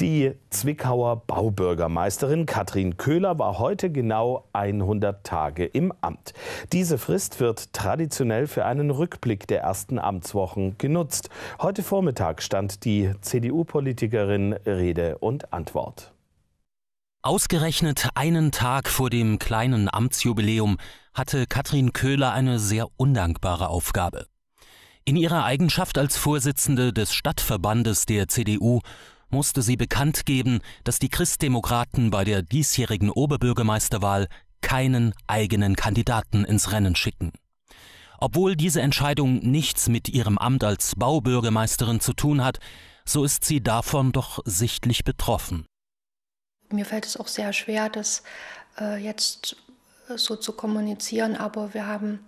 Die Zwickauer Baubürgermeisterin Katrin Köhler war heute genau 100 Tage im Amt. Diese Frist wird traditionell für einen Rückblick der ersten Amtswochen genutzt. Heute Vormittag stand die CDU-Politikerin Rede und Antwort. Ausgerechnet einen Tag vor dem kleinen Amtsjubiläum hatte Katrin Köhler eine sehr undankbare Aufgabe. In ihrer Eigenschaft als Vorsitzende des Stadtverbandes der CDU musste sie bekannt geben, dass die Christdemokraten bei der diesjährigen Oberbürgermeisterwahl keinen eigenen Kandidaten ins Rennen schicken. Obwohl diese Entscheidung nichts mit ihrem Amt als Baubürgermeisterin zu tun hat, so ist sie davon doch sichtlich betroffen. Mir fällt es auch sehr schwer, das äh, jetzt so zu kommunizieren, aber wir haben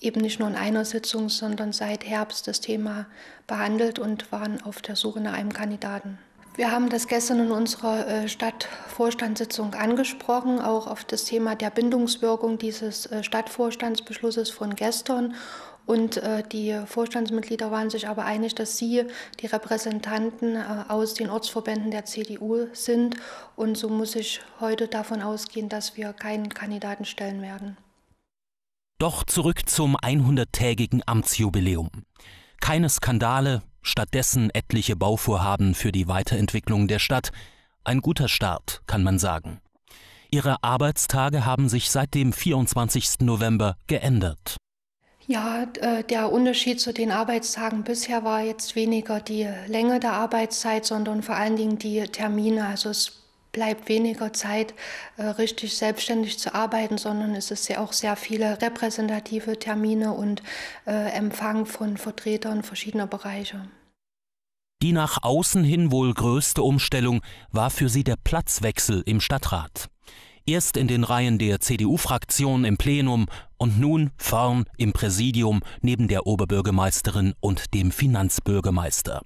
eben nicht nur in einer Sitzung, sondern seit Herbst das Thema behandelt und waren auf der Suche nach einem Kandidaten. Wir haben das gestern in unserer äh, Stadtvorstandssitzung angesprochen, auch auf das Thema der Bindungswirkung dieses äh, Stadtvorstandsbeschlusses von gestern. Und äh, die Vorstandsmitglieder waren sich aber einig, dass sie die Repräsentanten aus den Ortsverbänden der CDU sind. Und so muss ich heute davon ausgehen, dass wir keinen Kandidaten stellen werden. Doch zurück zum 100-tägigen Amtsjubiläum. Keine Skandale, stattdessen etliche Bauvorhaben für die Weiterentwicklung der Stadt. Ein guter Start, kann man sagen. Ihre Arbeitstage haben sich seit dem 24. November geändert. Ja, äh, der Unterschied zu den Arbeitstagen bisher war jetzt weniger die Länge der Arbeitszeit, sondern vor allen Dingen die Termine. Also es bleibt weniger Zeit, äh, richtig selbstständig zu arbeiten, sondern es ist ja auch sehr viele repräsentative Termine und äh, Empfang von Vertretern verschiedener Bereiche. Die nach außen hin wohl größte Umstellung war für sie der Platzwechsel im Stadtrat. Erst in den Reihen der CDU-Fraktion im Plenum und nun vorn im Präsidium neben der Oberbürgermeisterin und dem Finanzbürgermeister.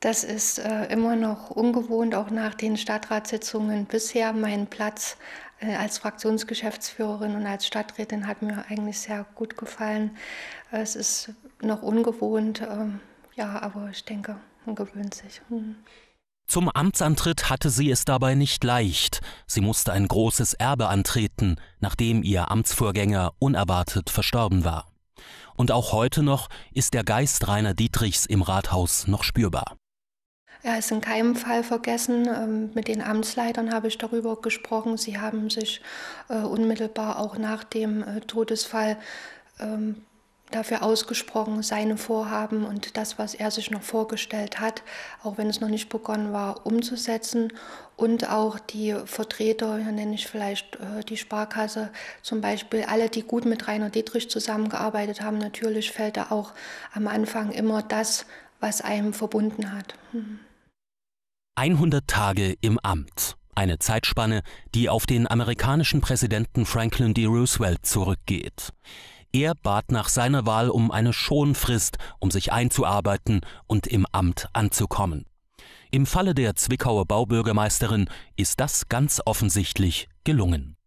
Das ist äh, immer noch ungewohnt, auch nach den Stadtratssitzungen bisher. Mein Platz äh, als Fraktionsgeschäftsführerin und als Stadträtin hat mir eigentlich sehr gut gefallen. Es ist noch ungewohnt, ähm, ja, aber ich denke, man gewöhnt sich. Mhm. Zum Amtsantritt hatte sie es dabei nicht leicht. Sie musste ein großes Erbe antreten, nachdem ihr Amtsvorgänger unerwartet verstorben war. Und auch heute noch ist der Geist Rainer Dietrichs im Rathaus noch spürbar. Er ist in keinem Fall vergessen. Ähm, mit den Amtsleitern habe ich darüber gesprochen. Sie haben sich äh, unmittelbar auch nach dem äh, Todesfall ähm, dafür ausgesprochen, seine Vorhaben und das, was er sich noch vorgestellt hat, auch wenn es noch nicht begonnen war, umzusetzen. Und auch die Vertreter, hier nenne ich vielleicht äh, die Sparkasse zum Beispiel, alle, die gut mit Rainer Dietrich zusammengearbeitet haben, natürlich fällt da auch am Anfang immer das, was einem verbunden hat. Mhm. 100 Tage im Amt. Eine Zeitspanne, die auf den amerikanischen Präsidenten Franklin D. Roosevelt zurückgeht. Er bat nach seiner Wahl um eine Schonfrist, um sich einzuarbeiten und im Amt anzukommen. Im Falle der Zwickauer Baubürgermeisterin ist das ganz offensichtlich gelungen.